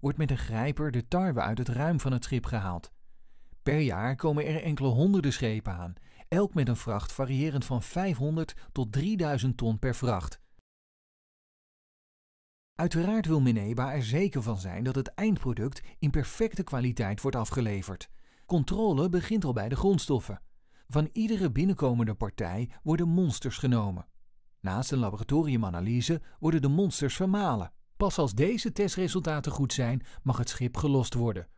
wordt met een grijper de tarwe uit het ruim van het schip gehaald. Per jaar komen er enkele honderden schepen aan, elk met een vracht variërend van 500 tot 3000 ton per vracht. Uiteraard wil Mineba er zeker van zijn dat het eindproduct in perfecte kwaliteit wordt afgeleverd. Controle begint al bij de grondstoffen. Van iedere binnenkomende partij worden monsters genomen. Naast een laboratoriumanalyse worden de monsters vermalen. Pas als deze testresultaten goed zijn, mag het schip gelost worden.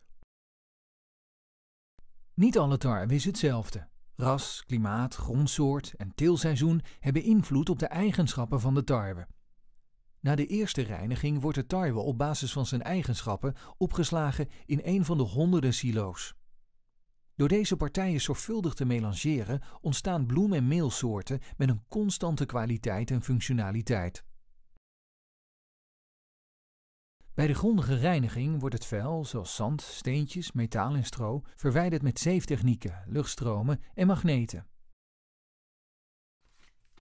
Niet alle tarwe is hetzelfde. Ras, klimaat, grondsoort en teelseizoen hebben invloed op de eigenschappen van de tarwe. Na de eerste reiniging wordt de tarwe op basis van zijn eigenschappen opgeslagen in een van de honderden silo's. Door deze partijen zorgvuldig te melangeren ontstaan bloem- en meelsoorten met een constante kwaliteit en functionaliteit. Bij de grondige reiniging wordt het vuil, zoals zand, steentjes, metaal en stro, verwijderd met zeeftechnieken, luchtstromen en magneten.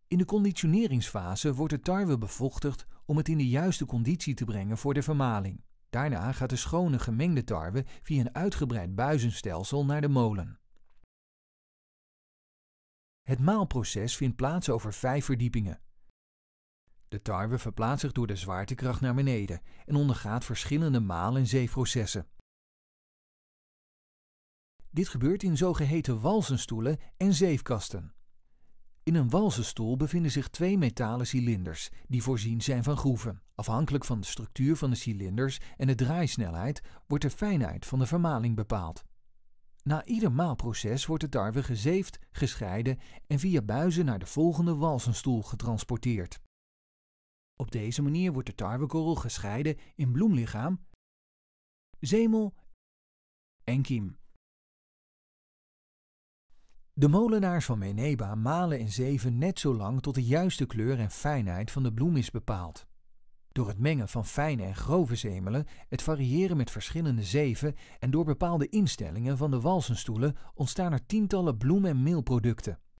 In de conditioneringsfase wordt de tarwe bevochtigd om het in de juiste conditie te brengen voor de vermaling. Daarna gaat de schone gemengde tarwe via een uitgebreid buizenstelsel naar de molen. Het maalproces vindt plaats over vijf verdiepingen, de tarwe verplaatst zich door de zwaartekracht naar beneden en ondergaat verschillende maal- en zeeprocessen. Dit gebeurt in zogeheten walsenstoelen en zeefkasten. In een walsenstoel bevinden zich twee metalen cilinders die voorzien zijn van groeven. Afhankelijk van de structuur van de cilinders en de draaisnelheid wordt de fijnheid van de vermaling bepaald. Na ieder maalproces wordt de tarwe gezeefd, gescheiden en via buizen naar de volgende walsenstoel getransporteerd. Op deze manier wordt de tarwekorrel gescheiden in bloemlichaam, zemel en kiem. De molenaars van Meneba malen in zeven net zo lang tot de juiste kleur en fijnheid van de bloem is bepaald. Door het mengen van fijne en grove zemelen, het variëren met verschillende zeven en door bepaalde instellingen van de walsenstoelen ontstaan er tientallen bloem- en meelproducten.